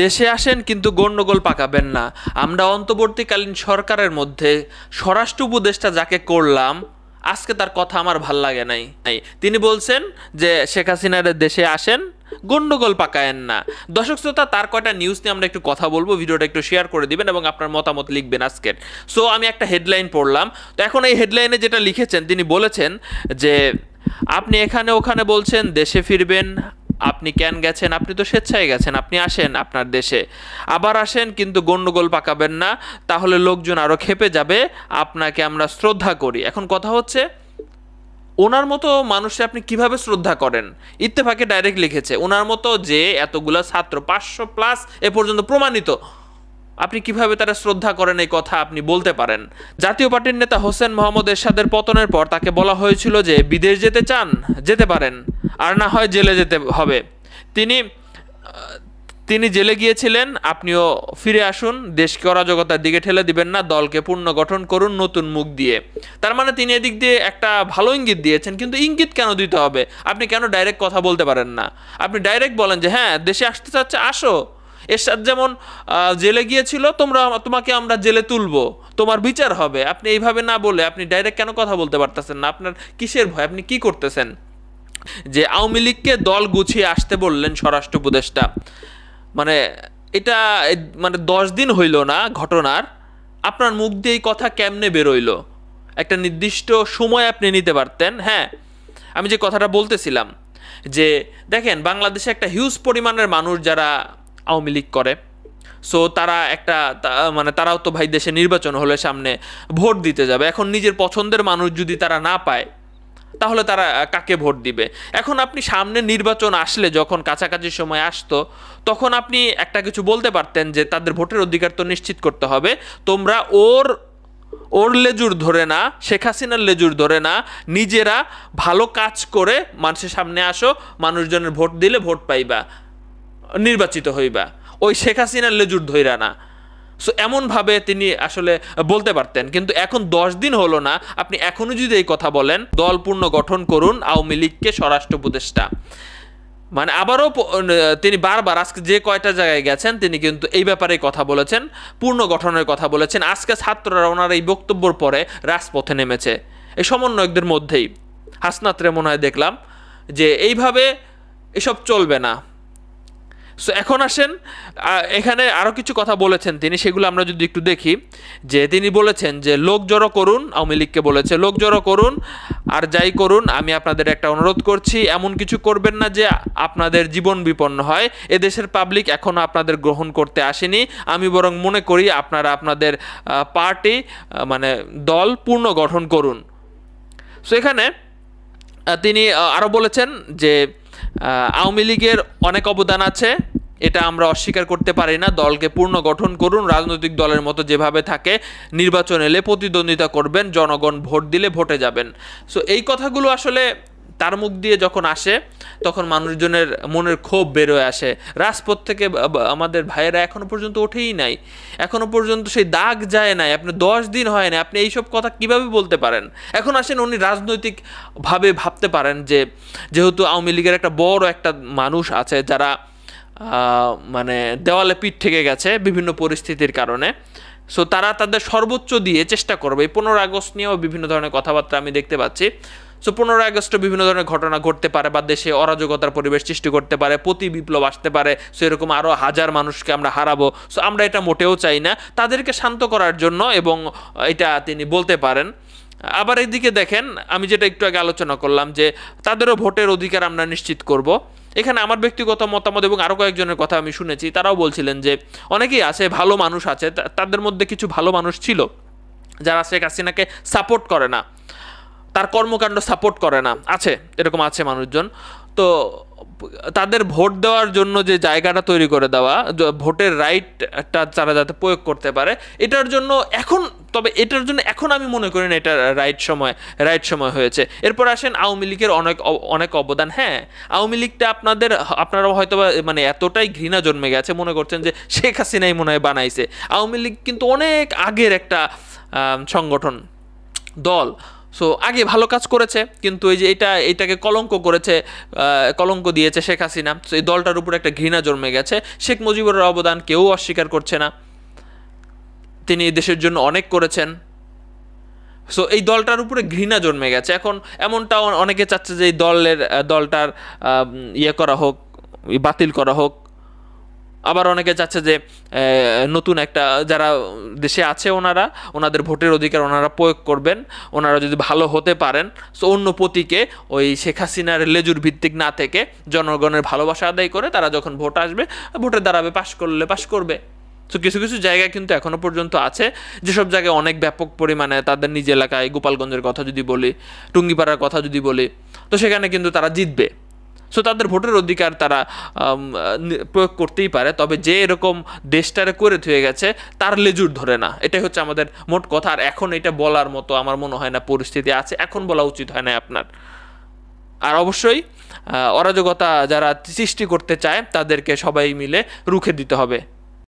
দেশে আসেন কিন্তু গণ্ডগোল পাকাবেন না আমরা অন্তর্বর্তীকালীন সরকারের মধ্যে স্বরাষ্ট্র উপদেষ্টা যাকে করলাম আজকে তার কথা আমার ভাল লাগে নাই তিনি বলছেন যে শেখ হাসিনার দেশে আসেন গন্ডগোল পাকায়েন না দর্শক শ্রোতা তার কয়টা নিউজ নিয়ে আমরা একটু কথা বলবো ভিডিওটা একটু শেয়ার করে দিবেন এবং আপনার মতামত লিখবেন আজকের সো আমি একটা হেডলাইন পড়লাম তো এখন এই হেডলাইনে যেটা লিখেছেন তিনি বলেছেন যে আপনি এখানে ওখানে বলছেন দেশে ফিরবেন আপনি কেন গেছেন আপনি তো স্বেচ্ছায় গেছেন আপনি আসেন আপনার দেশে আবার আসেন কিন্তু গণ্ডগোল পাকাবেন না তাহলে লোকজন আরও খেপে যাবে আপনাকে আমরা শ্রদ্ধা করি এখন কথা হচ্ছে ওনার মতো মানুষে আপনি কিভাবে শ্রদ্ধা করেন ইত্তেফাকে ডাইরেক্ট লিখেছে ওনার মতো যে এতগুলো ছাত্র পাঁচশো প্লাস এ পর্যন্ত প্রমাণিত আপনি কিভাবে তারা শ্রদ্ধা করেন এই কথা আপনি বলতে পারেন জাতীয় পার্টির নেতা হোসেন মোহাম্মদ এরশাদের পতনের পর তাকে বলা হয়েছিল যে বিদেশ যেতে চান যেতে পারেন আর না হয় জেলে যেতে হবে তিনি তিনি জেলে গিয়েছিলেন আপনিও ফিরে আসুন দেশকে অরাজকতার দিকে ঠেলে দিবেন না দলকে পূর্ণ গঠন করুন নতুন মুখ দিয়ে তার মানে তিনি এদিক দিয়ে একটা ভালো ইঙ্গিত দিয়েছেন কিন্তু ইঙ্গিত কেন দিতে হবে আপনি কেন ডাইরেক্ট কথা বলতে পারেন না আপনি ডাইরেক্ট বলেন যে হ্যাঁ দেশে আসতে চাচ্ছে আসো এরশাদ যেমন জেলে গিয়েছিল তোমরা তোমাকে আমরা জেলে তুলবো তোমার বিচার হবে আপনি এইভাবে না বলে আপনি ডাইরেক্ট কেন কথা বলতে পারতেছেন না আপনার কিসের ভয় আপনি কি করতেছেন যে আওয়ামী লীগকে দল গুছিয়ে আসতে বললেন স্বরাষ্ট্র উপদেষ্টা মানে এটা মানে দশ দিন হইল না ঘটনার আপনার মুখ দিয়ে এই কথা কেমনে বেরোইল একটা নির্দিষ্ট সময় আপনি নিতে পারতেন হ্যাঁ আমি যে কথাটা বলতেছিলাম যে দেখেন বাংলাদেশে একটা হিউজ পরিমাণের মানুষ যারা আওয়ামী লীগ করে সো তারা একটা মানে তারাও তো ভাই দেশে নির্বাচন হলে সামনে ভোট দিতে যাবে এখন নিজের পছন্দের মানুষ যদি তারা না পায় তাহলে তারা কাকে ভোট দিবে এখন আপনি সামনে নির্বাচন আসলে যখন কাছাকাছি সময় আসতো তখন আপনি একটা কিছু বলতে পারতেন যে তাদের ভোটের অধিকার তো নিশ্চিত করতে হবে তোমরা ওর ওর লেজুর ধরে না শেখ হাসিনার লেজুর ধরে না নিজেরা ভালো কাজ করে মানুষের সামনে আসো মানুষজনের ভোট দিলে ভোট পাইবা নির্বাচিত হইবা ওই শেখ হাসিনার লেজুর ধৈরা না সো এমনভাবে তিনি আসলে বলতে পারতেন কিন্তু এখন দশ দিন হলো না আপনি এখনও যদি এই কথা বলেন দল পূর্ণ গঠন করুন আওয়ামী লীগকে স্বরাষ্ট্র উপদেষ্টা মানে আবারও তিনি বারবার আজকে যে কয়টা জায়গায় গেছেন তিনি কিন্তু এই ব্যাপারে কথা বলেছেন পূর্ণ গঠনের কথা বলেছেন আজকে ছাত্ররা ওনার এই বক্তব্যর পরে রাজপথে নেমেছে এই সমন্বয়কদের মধ্যেই হাসনাত্রে মনে হয় দেখলাম যে এইভাবে এসব চলবে না সো এখন আসেন এখানে আরও কিছু কথা বলেছেন তিনি সেগুলো আমরা যদি একটু দেখি যে তিনি বলেছেন যে লোক জড়ো করুন আওয়ামী লীগকে বলেছে লোক জড়ো করুন আর যাই করুন আমি আপনাদের একটা অনুরোধ করছি এমন কিছু করবেন না যে আপনাদের জীবন বিপন্ন হয় এদেশের পাবলিক এখনও আপনাদের গ্রহণ করতে আসেনি আমি বরং মনে করি আপনারা আপনাদের পার্টি মানে দল পূর্ণ গঠন করুন সো এখানে তিনি আরও বলেছেন যে আওয়ামী লীগের অনেক অবদান আছে এটা আমরা অস্বীকার করতে পারি না দলকে পূর্ণ গঠন করুন রাজনৈতিক দলের মতো যেভাবে থাকে নির্বাচন এলে প্রতিদ্বন্দ্বিতা করবেন জনগণ ভোট দিলে ভোটে যাবেন সো এই কথাগুলো আসলে তার মুখ দিয়ে যখন আসে তখন মানুষজনের মনের ক্ষোভ বেরোয় আসে রাজপথ থেকে আমাদের ভাইয়েরা এখনও পর্যন্ত ওঠেই নাই এখনও পর্যন্ত সেই দাগ যায় নাই আপনি দশ দিন হয় না আপনি এইসব কথা কিভাবে বলতে পারেন এখন আসেন উনি রাজনৈতিকভাবে ভাবতে পারেন যে যেহেতু আওয়ামী লীগের একটা বড় একটা মানুষ আছে যারা মানে দেওয়ালে পিঠ থেকে গেছে বিভিন্ন পরিস্থিতির কারণে সো তারা তাদের সর্বোচ্চ দিয়ে চেষ্টা করবে এই পনেরো আগস্ট নিয়েও বিভিন্ন ধরনের কথাবার্তা আমি দেখতে পাচ্ছি সো পনেরোই আগস্টে বিভিন্ন ধরনের ঘটনা ঘটতে পারে বা দেশে অরাজকতার পরিবেশ সৃষ্টি করতে পারে প্রতি বিপ্লব আসতে পারে সো এরকম আরও হাজার মানুষকে আমরা হারাবো সো আমরা এটা মোটেও চাই না তাদেরকে শান্ত করার জন্য এবং এটা তিনি বলতে পারেন আবার এদিকে দেখেন আমি যেটা একটু আগে আলোচনা করলাম যে তাদেরও ভোটের অধিকার আমরা নিশ্চিত করব এখানে আমার ব্যক্তিগত মতামত এবং আরও কয়েকজনের কথা আমি শুনেছি তারাও বলছিলেন যে অনেকেই আছে ভালো মানুষ আছে তাদের মধ্যে কিছু ভালো মানুষ ছিল যারা শেখ হাসিনাকে সাপোর্ট করে না তার কর্মকাণ্ড সাপোর্ট করে না আছে এরকম আছে মানুষজন তো তাদের ভোট দেওয়ার জন্য যে জায়গাটা তৈরি করে দেওয়া ভোটের রাইটটা তারা যাতে প্রয়োগ করতে পারে এটার জন্য এখন তবে এটার জন্য এখন আমি মনে করি না এটা রাইট সময় রাইট সময় হয়েছে এরপর আসেন আওয়ামী লীগের অনেক অনেক অবদান হ্যাঁ আওয়ামী লীগটা আপনাদের আপনারা হয়তো মানে এতটাই ঘৃণা জন্মে গেছে মনে করছেন যে শেখ হাসিনাই মনে হয় বানাইছে আওয়ামী লীগ কিন্তু অনেক আগের একটা সংগঠন দল সো আগে ভালো কাজ করেছে কিন্তু এই যে এটা এটাকে কলঙ্ক করেছে কলঙ্ক দিয়েছে শেখ হাসিনা এই দলটার উপর একটা ঘৃণা জন্মে গেছে শেখ মুজিবুরের অবদান কেউ অস্বীকার করছে না তিনি দেশের জন্য অনেক করেছেন সো এই দলটার উপরে ঘৃণা জন্মে গেছে এখন এমনটাও অনেকে চাচ্ছে যে এই দলের দলটার ইয়ে করা হোক বাতিল করা হোক আবার অনেকে চাচ্ছে যে নতুন একটা যারা দেশে আছে ওনারা ওনাদের ভোটের অধিকার ওনারা প্রয়োগ করবেন ওনারা যদি ভালো হতে পারেন সো অন্য পতিকে ওই শেখ হাসিনার লেজুর ভিত্তিক না থেকে জনগণের ভালোবাসা আদায় করে তারা যখন ভোট আসবে ভোটে দাঁড়াবে পাশ করলে পাশ করবে তো কিছু কিছু জায়গা কিন্তু এখনও পর্যন্ত আছে যেসব জায়গায় অনেক ব্যাপক পরিমাণে তাদের নিজ এলাকায় গোপালগঞ্জের কথা যদি বলি টুঙ্গিপাড়ার কথা যদি বলি তো সেখানে কিন্তু তারা জিতবে সো তাদের ভোটের অধিকার তারা প্রয়োগ করতেই পারে তবে যে এরকম দেশটারে করে থুয়ে গেছে তার লেজুর ধরে না এটাই হচ্ছে আমাদের মোট কথা আর এখন এটা বলার মতো আমার মনে হয় না পরিস্থিতি আছে এখন বলা উচিত হয় না আপনার আর অবশ্যই অরাজকতা যারা সৃষ্টি করতে চায় তাদেরকে সবাই মিলে রুখে দিতে হবে